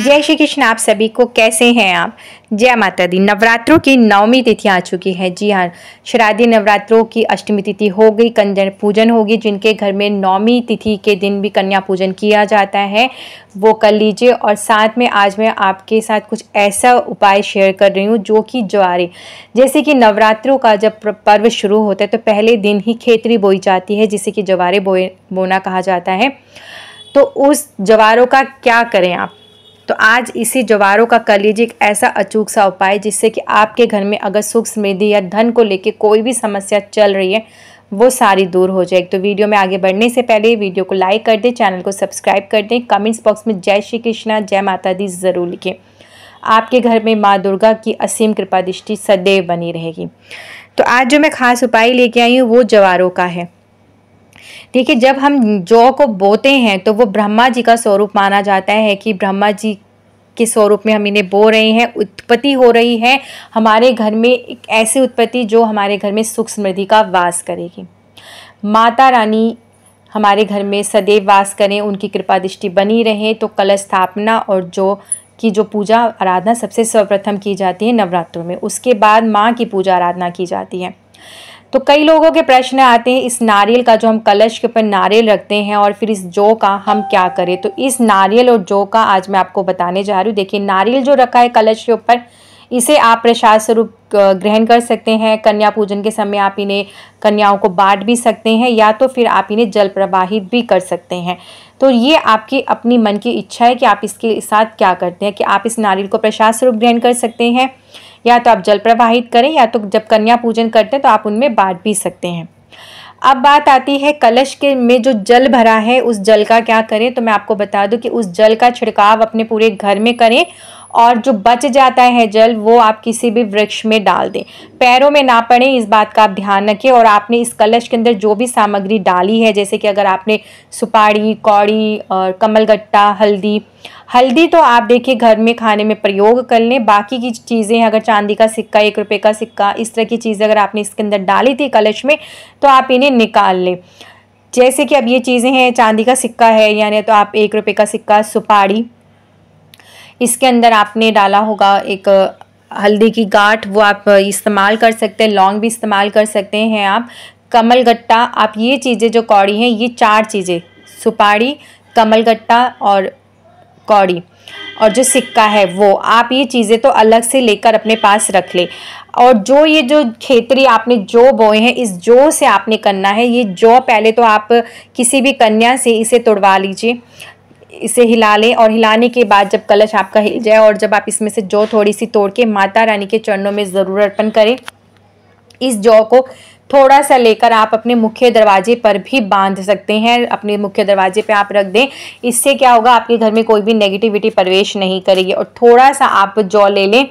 जय श्री कृष्ण आप सभी को कैसे हैं आप जय माता दी नवरात्रों की नवमी तिथि आ चुकी है जी हाँ शरादी नवरात्रों की अष्टमी तिथि हो गई कन्या पूजन होगी जिनके घर में नवमी तिथि के दिन भी कन्या पूजन किया जाता है वो कर लीजिए और साथ में आज मैं आपके साथ कुछ ऐसा उपाय शेयर कर रही हूँ जो कि ज्वारे जैसे कि नवरात्रों का जब पर्व शुरू होता है तो पहले दिन ही खेतरी बोई जाती है जिसे कि ज्वारे बोए बोना कहा जाता है तो उस जवारों का क्या करें आप तो आज इसी ज्वारों का कर लीजिए एक ऐसा अचूक सा उपाय जिससे कि आपके घर में अगर सुख समृद्धि या धन को लेके कोई भी समस्या चल रही है वो सारी दूर हो जाएगी तो वीडियो में आगे बढ़ने से पहले वीडियो को लाइक कर दें चैनल को सब्सक्राइब कर दें कमेंट्स बॉक्स में जय श्री कृष्णा जय माता दी ज़रूर लिखें आपके घर में माँ दुर्गा की असीम कृपा दृष्टि सदैव बनी रहेगी तो आज जो मैं खास उपाय लेके आई हूँ वो जवारों का है देखिए जब हम जौ को बोते हैं तो वो ब्रह्मा जी का स्वरूप माना जाता है कि ब्रह्मा जी के स्वरूप में हम इन्हें बो रहे हैं उत्पत्ति हो रही है हमारे घर में एक ऐसी उत्पत्ति जो हमारे घर में सुख समृद्धि का वास करेगी माता रानी हमारे घर में सदैव वास करें उनकी कृपा दृष्टि बनी रहे तो कलश स्थापना और जो की जो पूजा आराधना सबसे सर्वप्रथम की जाती है नवरात्रों में उसके बाद माँ की पूजा आराधना की जाती है तो कई लोगों के प्रश्न आते हैं इस नारियल का जो हम कलश के ऊपर नारियल रखते हैं और फिर इस जौ का हम क्या करें तो इस नारियल और जौ का आज मैं आपको बताने जा रही हूँ देखिए नारियल जो रखा है कलश के ऊपर इसे आप प्रसाद स्वरूप ग्रहण कर सकते हैं कन्या पूजन के समय आप इन्हें कन्याओं को बांट भी सकते हैं या तो फिर आप इन्हें जल प्रवाहित भी कर सकते हैं तो ये आपकी अपनी मन की इच्छा है कि आप इसके साथ क्या करते हैं कि आप इस नारियल को प्रसाद स्वरूप ग्रहण कर सकते हैं या तो आप जल प्रवाहित करें या तो जब कन्या पूजन करते हैं तो आप उनमें बांट भी सकते हैं अब बात आती है कलश के में जो जल भरा है उस जल का क्या करें तो मैं आपको बता दूं कि उस जल का छिड़काव अपने पूरे घर में करें और जो बच जाता है जल वो आप किसी भी वृक्ष में डाल दें पैरों में ना पड़े इस बात का आप ध्यान रखें और आपने इस कलश के अंदर जो भी सामग्री डाली है जैसे कि अगर आपने सुपारी कौड़ी और कमलगट्टा हल्दी हल्दी तो आप देखिए घर में खाने में प्रयोग कर लें बाकी की चीज़ें अगर चांदी का सिक्का एक रुपये का सिक्का इस तरह की चीज़ें अगर आपने इसके अंदर डाली थी कलश में तो आप इन्हें निकाल लें जैसे कि अब ये चीज़ें हैं चांदी का सिक्का है यानी तो आप एक रुपये का सिक्का सुपारी इसके अंदर आपने डाला होगा एक हल्दी की गांठ वो आप इस्तेमाल कर सकते हैं लौंग भी इस्तेमाल कर सकते हैं आप कमल गट्टा आप ये चीज़ें जो कौड़ी हैं ये चार चीज़ें सुपारी कमल गट्टा और कौड़ी और जो सिक्का है वो आप ये चीज़ें तो अलग से लेकर अपने पास रख ले और जो ये जो खेतरी आपने जो बोए हैं इस जो से आपने करना है ये जो पहले तो आप किसी भी कन्या से इसे तोड़वा लीजिए इसे हिला लें और हिलाने के बाद जब कलश आपका हिल जाए और जब आप इसमें से जौ थोड़ी सी तोड़ के माता रानी के चरणों में ज़रूर अर्पण करें इस जौ को थोड़ा सा लेकर आप अपने मुख्य दरवाजे पर भी बांध सकते हैं अपने मुख्य दरवाजे पर आप रख दें इससे क्या होगा आपके घर में कोई भी नेगेटिविटी प्रवेश नहीं करेगी और थोड़ा सा आप जौ ले लें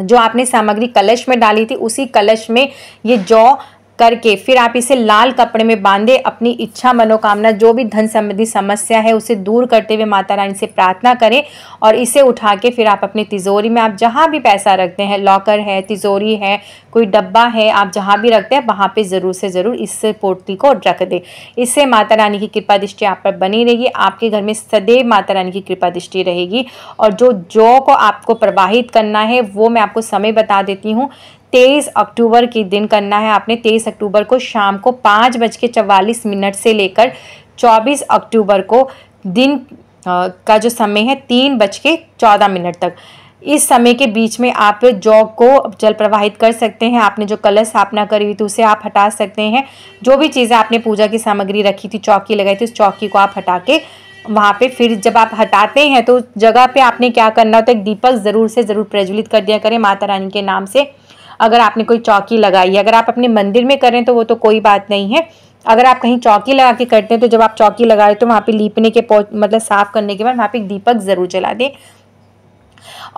जो आपने सामग्री कलश में डाली थी उसी कलश में ये जौ करके फिर आप इसे लाल कपड़े में बांधे अपनी इच्छा मनोकामना जो भी धन संबंधी समस्या है उसे दूर करते हुए माता रानी से प्रार्थना करें और इसे उठा के फिर आप अपनी तिजोरी में आप जहाँ भी पैसा रखते हैं लॉकर है तिजोरी है कोई डब्बा है आप जहाँ भी रखते हैं वहाँ पे ज़रूर से ज़रूर इस पोर्टी को रख दें इससे माता रानी की कृपा दृष्टि आप पर बनी रहेगी आपके घर में सदैव माता रानी की कृपा दृष्टि रहेगी और जो जौ को आपको प्रवाहित करना है वो मैं आपको समय बता देती हूँ तेईस अक्टूबर के दिन करना है आपने तेईस अक्टूबर को शाम को पाँच बज के चवालीस मिनट से लेकर चौबीस अक्टूबर को दिन का जो समय है तीन बज के चौदह मिनट तक इस समय के बीच में आप जौ को जल प्रवाहित कर सकते हैं आपने जो कलश स्थापना करी हुई थी उसे आप हटा सकते हैं जो भी चीज़ें आपने पूजा की सामग्री रखी थी चौकी लगाई थी उस चौकी को आप हटा के वहाँ पे फिर जब आप हटाते हैं तो जगह पे आपने क्या करना होता है दीपक ज़रूर से ज़रूर प्रज्वलित कर दिया करें माता रानी के नाम से अगर आपने कोई चौकी लगाई है अगर आप अपने मंदिर में करें तो वो तो कोई बात नहीं है अगर आप कहीं चौकी लगा के करते हैं तो जब आप चौकी लगा रहे तो वहाँ पे लीपने के मतलब साफ करने के बाद वहाँ पे एक दीपक ज़रूर जला दें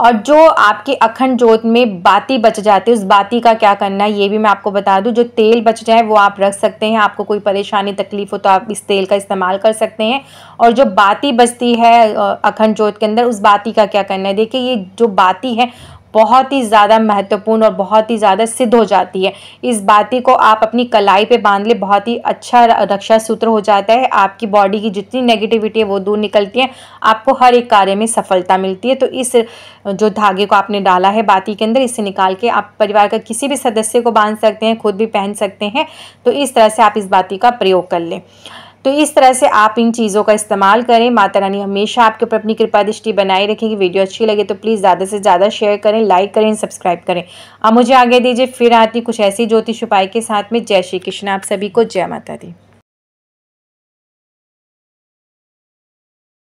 और जो आपके अखंड जोत में बाती बच जाती है उस बाती का क्या करना है ये भी मैं आपको बता दूं जो तेल बच जाए वो आप रख सकते हैं आपको कोई परेशानी तकलीफ हो तो आप इस तेल का इस्तेमाल कर सकते हैं और जो बाती बचती है अखंड जोत के अंदर उस बाती का क्या करना है देखिए ये जो बाती है बहुत ही ज़्यादा महत्वपूर्ण और बहुत ही ज़्यादा सिद्ध हो जाती है इस बाती को आप अपनी कलाई पे बांध ले बहुत ही अच्छा रक्षा सूत्र हो जाता है आपकी बॉडी की जितनी नेगेटिविटी है वो दूर निकलती है आपको हर एक कार्य में सफलता मिलती है तो इस जो धागे को आपने डाला है बाती के अंदर इसे निकाल के आप परिवार का किसी भी सदस्य को बांध सकते हैं खुद भी पहन सकते हैं तो इस तरह से आप इस बाती का प्रयोग कर लें तो इस तरह से आप इन चीज़ों का इस्तेमाल करें माता रानी हमेशा आपके ऊपर अपनी कृपा दृष्टि बनाए रखेगी वीडियो अच्छी लगे तो प्लीज़ ज़्यादा से ज़्यादा शेयर करें लाइक करें सब्सक्राइब करें अब मुझे आगे दीजिए फिर आती कुछ ऐसी ज्योतिष उपाय के साथ में जय श्री कृष्ण आप सभी को जय माता दी